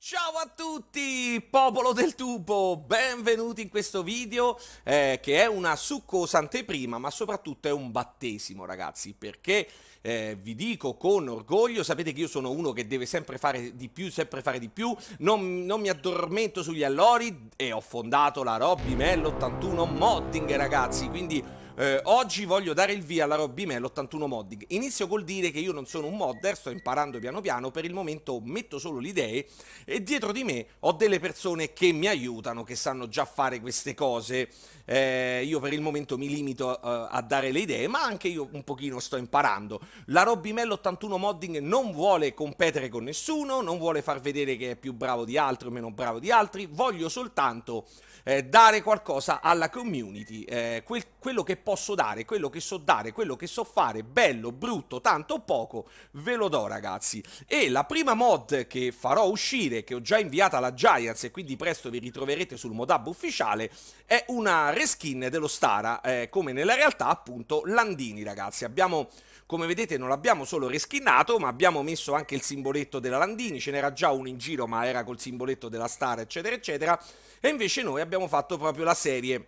Ciao a tutti, popolo del tubo, benvenuti in questo video eh, che è una succosa anteprima ma soprattutto è un battesimo ragazzi perché eh, vi dico con orgoglio, sapete che io sono uno che deve sempre fare di più, sempre fare di più, non, non mi addormento sugli allori e ho fondato la Robby Mell 81 Modding ragazzi, quindi eh, oggi voglio dare il via alla Robby Mel 81 Modding. Inizio col dire che io non sono un modder, sto imparando piano piano, per il momento metto solo le idee e dietro di me ho delle persone che mi aiutano, che sanno già fare queste cose. Eh, io per il momento mi limito eh, a dare le idee, ma anche io un pochino sto imparando. La Robby Mel 81 Modding non vuole competere con nessuno, non vuole far vedere che è più bravo di altri o meno bravo di altri, voglio soltanto eh, dare qualcosa alla community, eh, quel quello che posso dare, quello che so dare, quello che so fare, bello, brutto, tanto o poco, ve lo do ragazzi. E la prima mod che farò uscire, che ho già inviata alla Giants e quindi presto vi ritroverete sul mod hub ufficiale, è una reskin dello Stara, eh, come nella realtà appunto Landini ragazzi. Abbiamo, come vedete non l'abbiamo solo reskinnato, ma abbiamo messo anche il simboletto della Landini, ce n'era già uno in giro ma era col simboletto della Stara eccetera eccetera, e invece noi abbiamo fatto proprio la serie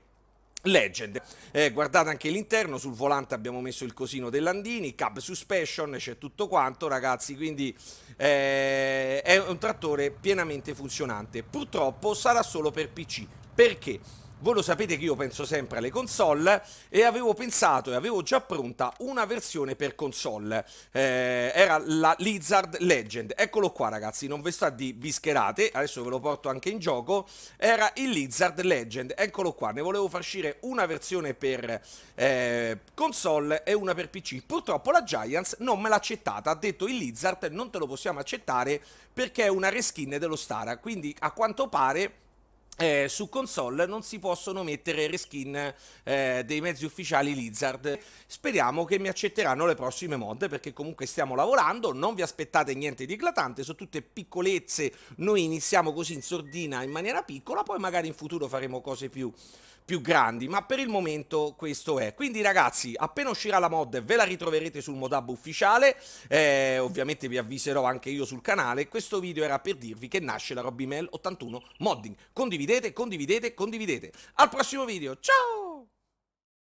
Legend. Eh, guardate anche l'interno, sul volante abbiamo messo il cosino dell'Andini, cab suspension, c'è tutto quanto ragazzi, quindi eh, è un trattore pienamente funzionante. Purtroppo sarà solo per PC, perché? Voi lo sapete che io penso sempre alle console e avevo pensato e avevo già pronta una versione per console. Eh, era la Lizard Legend. Eccolo qua ragazzi, non vi sto di bischerate, adesso ve lo porto anche in gioco. Era il Lizard Legend, eccolo qua. Ne volevo far uscire una versione per eh, console e una per PC. Purtroppo la Giants non me l'ha accettata, ha detto il Lizard non te lo possiamo accettare perché è una reskin dello Stara. Quindi a quanto pare eh, su console non si possono mettere reskin eh, dei mezzi ufficiali Lizard. Speriamo che mi accetteranno le prossime mod perché comunque stiamo lavorando, non vi aspettate niente di eclatante, sono tutte piccolezze, noi iniziamo così in sordina in maniera piccola, poi magari in futuro faremo cose più, più grandi, ma per il momento questo è. Quindi ragazzi, appena uscirà la mod ve la ritroverete sul modab ufficiale, eh, ovviamente vi avviserò anche io sul canale, questo video era per dirvi che nasce la Robby Mel 81 Modding. Condividete condividete, condividete, condividete. Al prossimo video, ciao!